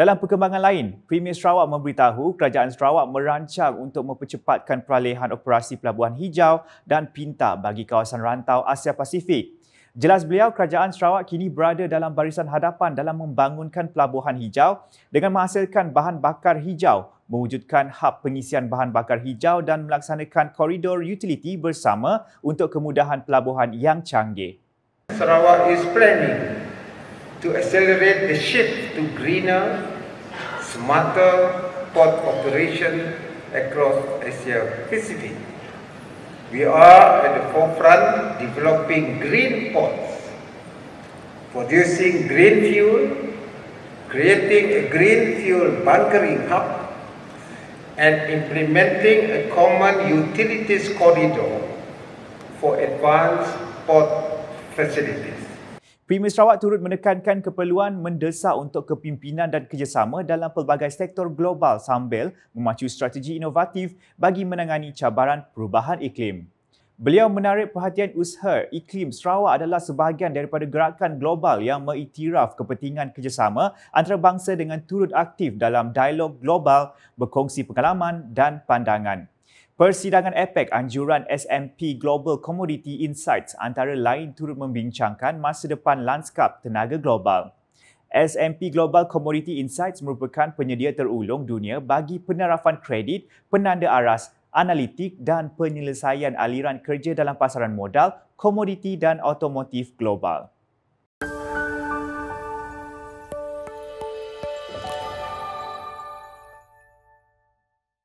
Dalam perkembangan lain, Premier Sarawak memberitahu kerajaan Sarawak merancang untuk mempercepatkan peralihan operasi pelabuhan hijau dan pintar bagi kawasan rantau Asia Pasifik. Jelas beliau, kerajaan Sarawak kini berada dalam barisan hadapan dalam membangunkan pelabuhan hijau dengan menghasilkan bahan bakar hijau, mewujudkan hub pengisian bahan bakar hijau dan melaksanakan koridor utiliti bersama untuk kemudahan pelabuhan yang canggih. Sarawak is planning to accelerate the shift to greener, smarter port operation across Asia Pacific. We are at the forefront developing green ports, producing green fuel, creating a green fuel bunkering hub, and implementing a common utilities corridor for advanced port facilities. Premier Sarawak turut menekankan keperluan mendesak untuk kepimpinan dan kerjasama dalam pelbagai sektor global sambil memacu strategi inovatif bagi menangani cabaran perubahan iklim. Beliau menarik perhatian usaha iklim Sarawak adalah sebahagian daripada gerakan global yang mengiktiraf kepentingan kerjasama antarabangsa dengan turut aktif dalam dialog global berkongsi pengalaman dan pandangan. Persidangan APEC anjuran S&P Global Commodity Insights antara lain turut membincangkan masa depan lanskap tenaga global. S&P Global Commodity Insights merupakan penyedia terulung dunia bagi penerafan kredit, penanda aras, analitik dan penyelesaian aliran kerja dalam pasaran modal, komoditi dan otomotif global.